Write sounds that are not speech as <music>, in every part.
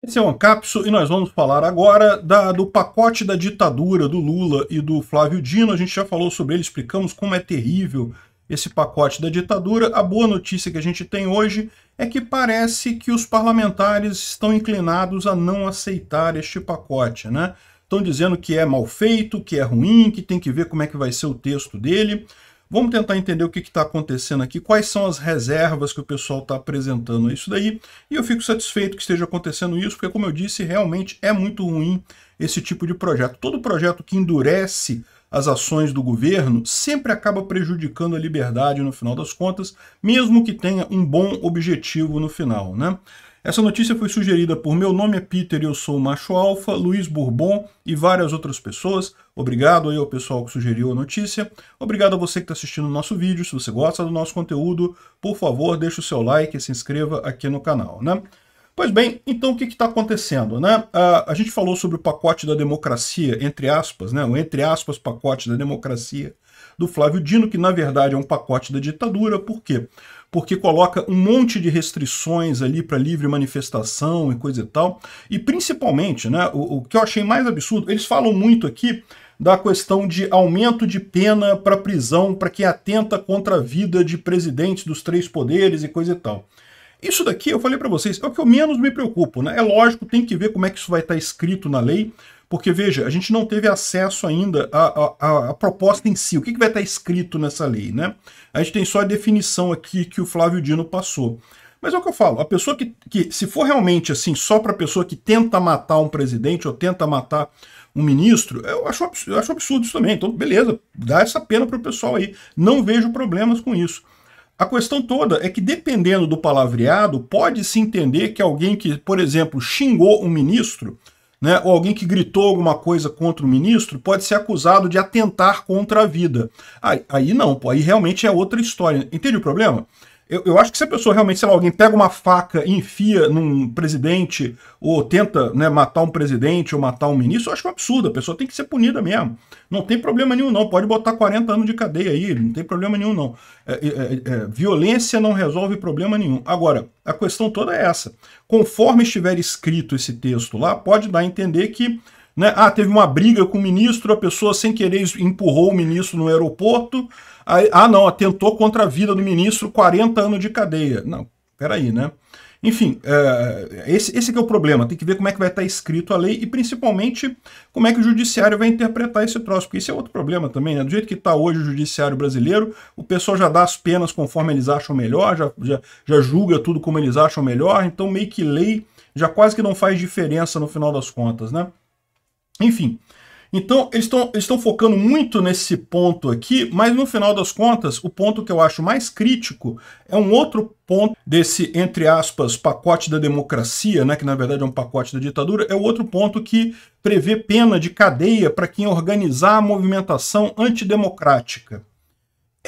Esse é o Ancapso e nós vamos falar agora da, do pacote da ditadura do Lula e do Flávio Dino. A gente já falou sobre ele, explicamos como é terrível esse pacote da ditadura. A boa notícia que a gente tem hoje é que parece que os parlamentares estão inclinados a não aceitar este pacote, né? Estão dizendo que é mal feito, que é ruim, que tem que ver como é que vai ser o texto dele. Vamos tentar entender o que está acontecendo aqui, quais são as reservas que o pessoal está apresentando a isso daí, e eu fico satisfeito que esteja acontecendo isso, porque como eu disse, realmente é muito ruim esse tipo de projeto. Todo projeto que endurece as ações do governo sempre acaba prejudicando a liberdade no final das contas, mesmo que tenha um bom objetivo no final, né? Essa notícia foi sugerida por Meu Nome é Peter e Eu Sou Macho Alfa, Luiz Bourbon e várias outras pessoas. Obrigado aí ao pessoal que sugeriu a notícia. Obrigado a você que está assistindo o nosso vídeo. Se você gosta do nosso conteúdo, por favor, deixe o seu like e se inscreva aqui no canal, né? Pois bem, então o que está acontecendo? Né? A, ah, a, gente falou sobre o pacote da democracia, entre aspas, né? o entre aspas pacote da democracia do Flávio Dino, que na verdade é um pacote da ditadura, por quê? Porque coloca um monte de restrições ali para livre manifestação e coisa e tal. E principalmente, né, o, o que eu achei mais absurdo, eles falam muito aqui da questão de aumento de pena para prisão para quem atenta contra a vida de presidentes dos três poderes e coisa e tal. Isso daqui, eu falei para vocês, é o que eu menos me preocupo. Né? É lógico, tem que ver como é que isso vai estar tá escrito na lei, porque, veja, a gente não teve acesso ainda à, à, à proposta em si, o que, que vai estar tá escrito nessa lei. Né? A gente tem só a definição aqui que o Flávio Dino passou. Mas é o que eu falo, a pessoa que, que se for realmente assim, só para a pessoa que tenta matar um presidente ou tenta matar um ministro, eu acho, eu acho absurdo isso também. Então, beleza, dá essa pena para o pessoal aí. Não vejo problemas com isso. A questão toda é que, dependendo do palavreado, pode-se entender que alguém que, por exemplo, xingou um ministro, né, ou alguém que gritou alguma coisa contra o ministro, pode ser acusado de atentar contra a vida. Aí, aí não, aí realmente é outra história. Entende o problema? Eu, eu, acho que se a pessoa realmente, sei lá, alguém pega uma faca e enfia num presidente, ou tenta né, matar um presidente ou matar um ministro, eu acho um absurdo. A pessoa tem que ser punida mesmo. Não tem problema nenhum, não. Pode botar 40 anos de cadeia aí, não tem problema nenhum, não. É, é, é, é, violência não resolve problema nenhum. Agora, a questão toda é essa. Conforme estiver escrito esse texto lá, pode dar a entender que né? Ah, teve uma briga com o ministro, a pessoa sem querer empurrou o ministro no aeroporto. Aí, ah, não, atentou contra a vida do ministro, 40 anos de cadeia. Não, peraí, né? Enfim, é, esse, esse é o problema. Tem que ver como é que vai estar escrito a lei e, principalmente, como é que o judiciário vai interpretar esse troço. Porque esse é outro problema também, né? Do jeito que está hoje o judiciário brasileiro, o pessoal já dá as penas conforme eles acham melhor, já, já, já julga tudo como eles acham melhor. Então, meio que lei já quase que não faz diferença no final das contas, né? Enfim. Então, eles estão focando muito nesse ponto aqui, mas no final das contas, o ponto que eu acho mais crítico é um outro ponto desse, entre aspas, pacote da democracia, né, que na verdade é um pacote da ditadura, é o outro ponto que prevê pena de cadeia para quem organizar a movimentação antidemocrática.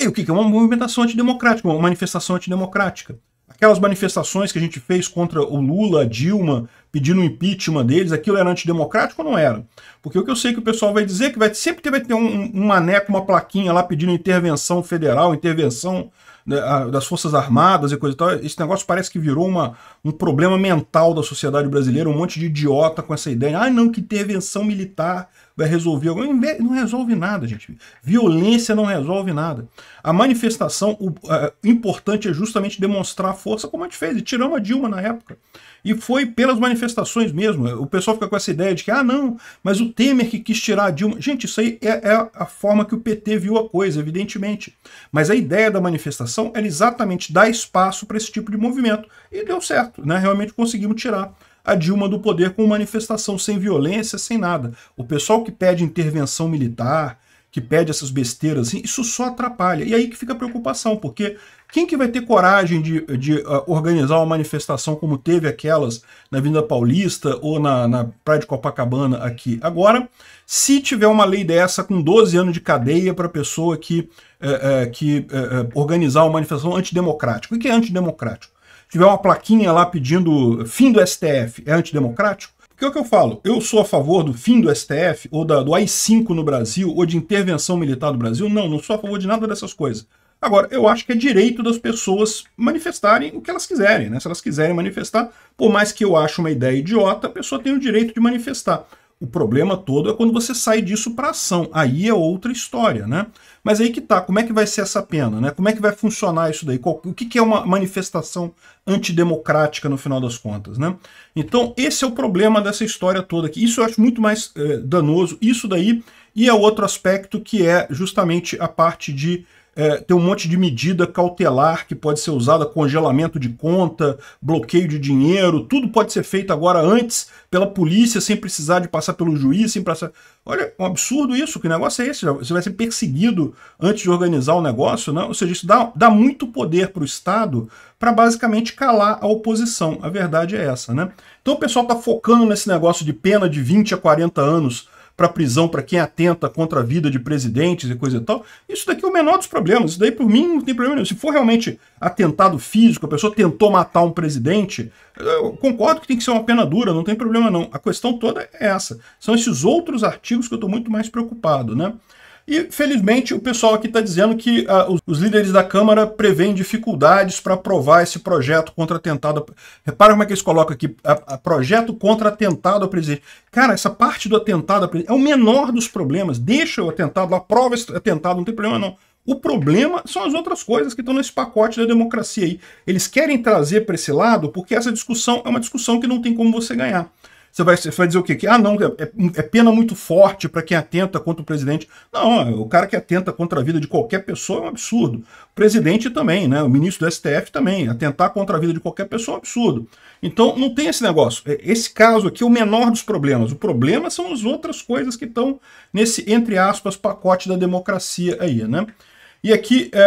E o que é uma movimentação antidemocrática, uma manifestação antidemocrática? Aquelas manifestações que a gente fez contra o Lula, Dilma, pedindo impeachment deles, aquilo era antidemocrático ou não era? Porque o que eu sei é que o pessoal vai dizer é que vai, sempre vai ter um, um maneco, uma plaquinha lá pedindo intervenção federal, intervenção né, das Forças Armadas e coisa e tal, esse negócio parece que virou uma, um problema mental da sociedade brasileira, um monte de idiota com essa ideia. Ah, não, que intervenção militar vai resolver algo. Não resolve nada, gente. Violência não resolve nada. A manifestação, o importante é justamente demonstrar a força, como a gente fez. E tiramos a Dilma na época. E foi pelas manifestações mesmo. O pessoal fica com essa ideia de que, ah, não, mas o Temer que quis tirar a Dilma. Gente, isso aí é, é a forma que o PT viu a coisa, evidentemente. Mas a ideia da manifestação era exatamente dar espaço para esse tipo de movimento. E deu certo, né? Realmente conseguimos tirar a Dilma do poder com manifestação sem violência, sem nada. O pessoal que pede intervenção militar, que pede essas besteiras, assim, isso só atrapalha. E aí que fica a preocupação, porque quem que vai ter coragem de, de uh, organizar uma manifestação como teve aquelas na Avenida Paulista ou na, na Praia de Copacabana aqui? Agora, se tiver uma lei dessa com 12 anos de cadeia para pessoa que, uh, uh, que eh, organizar uma manifestação antidemocrática, o que é antidemocrático? tiver uma plaquinha lá pedindo fim do STF, é antidemocrático? Porque é o que eu falo, eu sou a favor do fim do STF, ou da, do AI-5 no Brasil, ou de intervenção militar no Brasil? Não, não sou a favor de nada dessas coisas. Agora, eu acho que é direito das pessoas manifestarem o que elas quiserem, né? Se elas quiserem manifestar, por mais que eu ache uma ideia idiota, a pessoa tem o direito de manifestar. O problema todo é quando você sai disso para ação. Aí é outra história, né? Mas aí que tá, como é que vai ser essa pena, né? Como é que vai funcionar isso daí? Qual, o que, que é uma manifestação antidemocrática no final das contas, né? Então, esse é o problema dessa história toda aqui. Isso eu acho muito mais eh, danoso, isso daí, e é outro aspecto que é justamente a parte de é, tem um monte de medida cautelar que pode ser usada, congelamento de conta, bloqueio de dinheiro, tudo pode ser feito agora antes pela polícia, sem precisar de passar pelo juiz, sem passar. Olha, é um absurdo isso, que negócio é esse? Você vai ser perseguido antes de organizar o negócio, né? Ou seja, isso dá, dá muito poder para o Estado para basicamente calar a oposição. A verdade é essa, né? Então o pessoal está focando nesse negócio de pena de 20 a 40 anos para prisão para quem atenta contra a vida de presidentes e coisa e tal, isso daqui é o menor dos problemas. Isso daí, por mim, não tem problema nenhum. Se for realmente atentado físico, a pessoa tentou matar um presidente, eu concordo que tem que ser uma pena dura, não tem problema não. A questão toda é essa. São esses outros artigos que eu estou muito mais preocupado, né? E, felizmente, o pessoal aqui está dizendo que uh, os, os, líderes da Câmara prevêem dificuldades para aprovar esse projeto contra atentado. Repara como é que eles colocam aqui: a, a projeto contra atentado ao presidente. Cara, essa parte do atentado ao presidente é o menor dos problemas. Deixa o atentado, aprova esse atentado, não tem problema não. O problema são as outras coisas que estão nesse pacote da democracia aí. Eles querem trazer para esse lado porque essa discussão é uma discussão que não tem como você ganhar. Você vai, você vai dizer o quê? Que, ah, não, é, é pena muito forte para quem atenta contra o presidente. Não, o cara que atenta contra a vida de qualquer pessoa é um absurdo. O presidente também, né? O ministro do STF também. Atentar contra a vida de qualquer pessoa é um absurdo. Então, não tem esse negócio. É, esse caso aqui é o menor dos problemas. O problema são as outras coisas que estão nesse, entre aspas, pacote da democracia aí, né? E aqui, é,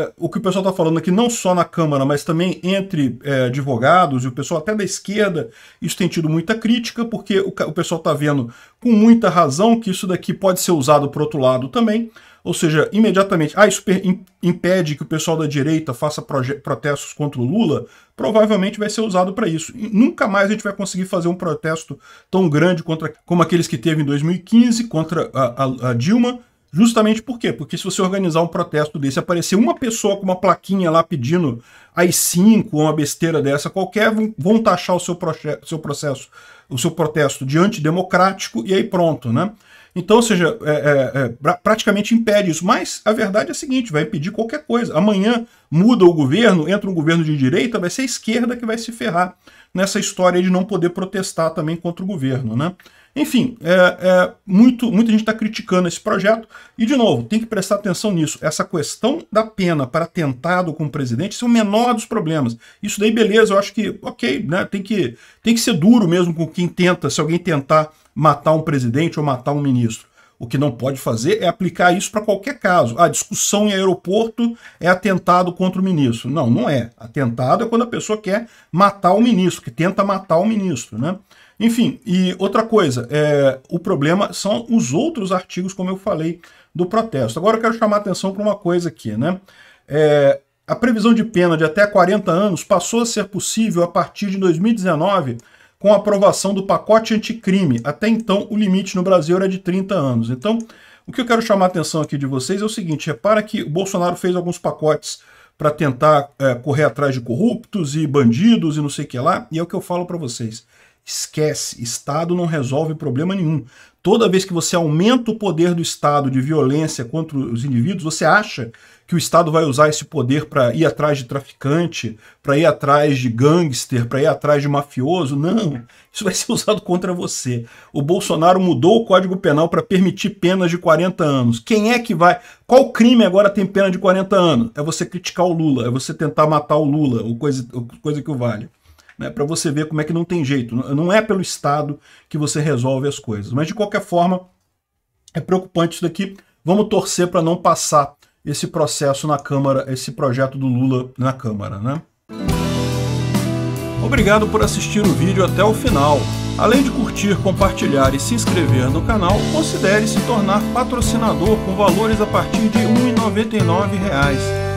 é, o que o pessoal está falando aqui, não só na Câmara, mas também entre é, advogados e o pessoal até da esquerda, isso tem tido muita crítica, porque o, o pessoal está vendo com muita razão que isso daqui pode ser usado por outro lado também, ou seja, imediatamente, ah, isso impede que o pessoal da direita faça protestos contra o Lula, provavelmente vai ser usado para isso. E nunca mais a gente vai conseguir fazer um protesto tão grande contra, como aqueles que teve em 2015 contra a, a, a Dilma, Justamente por quê? Porque se você organizar um protesto desse, aparecer uma pessoa com uma plaquinha lá pedindo as cinco ou uma besteira dessa qualquer, vão taxar o seu, seu processo, o seu protesto de antidemocrático e aí pronto, né? Então, ou seja, é, é, é, praticamente impede isso. Mas a verdade é a seguinte: vai impedir qualquer coisa. Amanhã muda o governo, entra um governo de direita, vai ser a esquerda que vai se ferrar nessa história de não poder protestar também contra o governo, né? Enfim, é, é, muito, muita gente está criticando esse projeto. E, de novo, tem que prestar atenção nisso. Essa questão da pena para atentado com o presidente isso é o menor dos problemas. Isso daí, beleza, eu acho que, ok, né, tem, que, tem que ser duro mesmo com quem tenta, se alguém tentar matar um presidente ou matar um ministro. O que não pode fazer é aplicar isso para qualquer caso. A ah, discussão em aeroporto é atentado contra o ministro. Não, não é. Atentado é quando a pessoa quer matar o ministro, que tenta matar o ministro, né? Enfim, e outra coisa, é, o problema são os outros artigos, como eu falei, do protesto. Agora eu quero chamar a atenção para uma coisa aqui, né? É, a previsão de pena de até 40 anos passou a ser possível a partir de 2019 com a aprovação do pacote anticrime. Até então, o limite no Brasil era de 30 anos. Então, o que eu quero chamar a atenção aqui de vocês é o seguinte: repara que o Bolsonaro fez alguns pacotes para tentar é, correr atrás de corruptos e bandidos e não sei o que lá, e é o que eu falo para vocês. Esquece, Estado não resolve problema nenhum. Toda vez que você aumenta o poder do Estado de violência contra os indivíduos, você acha que o Estado vai usar esse poder para ir atrás de traficante, para ir atrás de gangster, para ir atrás de mafioso? Não, isso vai ser <laughs> usado contra você. O Bolsonaro mudou o Código Penal para permitir penas de 40 anos. Quem é que vai? Qual crime agora tem pena de 40 anos? É você criticar o Lula, é você tentar matar o Lula, ou coisa, ou coisa que o vale né, para você ver como é que não tem jeito. Não é pelo Estado que você resolve as coisas. Mas, de qualquer forma, é preocupante isso daqui. Vamos torcer para não passar esse processo na Câmara, esse projeto do Lula na Câmara, né? Obrigado por assistir o vídeo até o final. Além de curtir, compartilhar e se inscrever no canal, considere se tornar patrocinador com valores a partir de R$ 1,99